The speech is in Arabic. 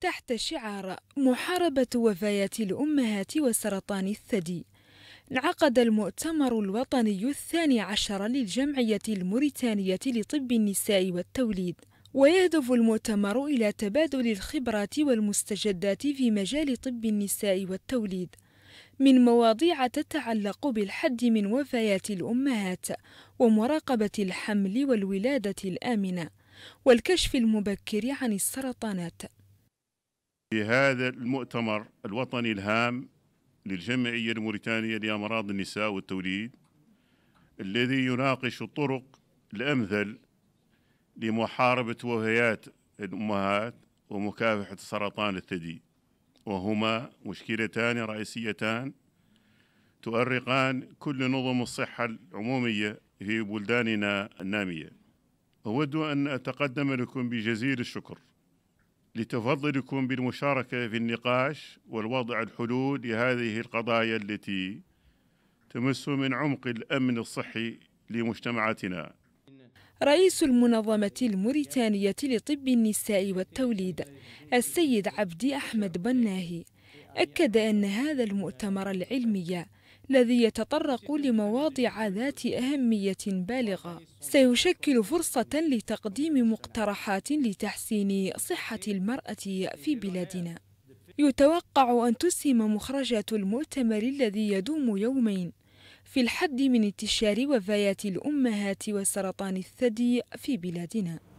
تحت شعار محاربة وفيات الأمهات وسرطان الثدي انعقد المؤتمر الوطني الثاني عشر للجمعية الموريتانية لطب النساء والتوليد ويهدف المؤتمر إلى تبادل الخبرات والمستجدات في مجال طب النساء والتوليد من مواضيع تتعلق بالحد من وفيات الأمهات ومراقبة الحمل والولادة الآمنة والكشف المبكر عن السرطانات في هذا المؤتمر الوطني الهام للجمعية الموريتانية لأمراض النساء والتوليد الذي يناقش الطرق الأمثل لمحاربة وفيات الأمهات ومكافحة سرطان الثدي وهما مشكلتان رئيسيتان تؤرقان كل نظم الصحة العمومية في بلداننا النامية أود أن أتقدم لكم بجزيل الشكر لتفضلكم بالمشاركة في النقاش والوضع الحلول لهذه القضايا التي تمس من عمق الأمن الصحي لمجتمعاتنا رئيس المنظمة الموريتانية لطب النساء والتوليد السيد عبدي أحمد بناهي أكد أن هذا المؤتمر العلمي الذي يتطرق لمواضيع ذات أهمية بالغة سيشكل فرصة لتقديم مقترحات لتحسين صحة المرأة في بلادنا يتوقع أن تسهم مخرجات المؤتمر الذي يدوم يومين في الحد من انتشار وفيات الأمهات وسرطان الثدي في بلادنا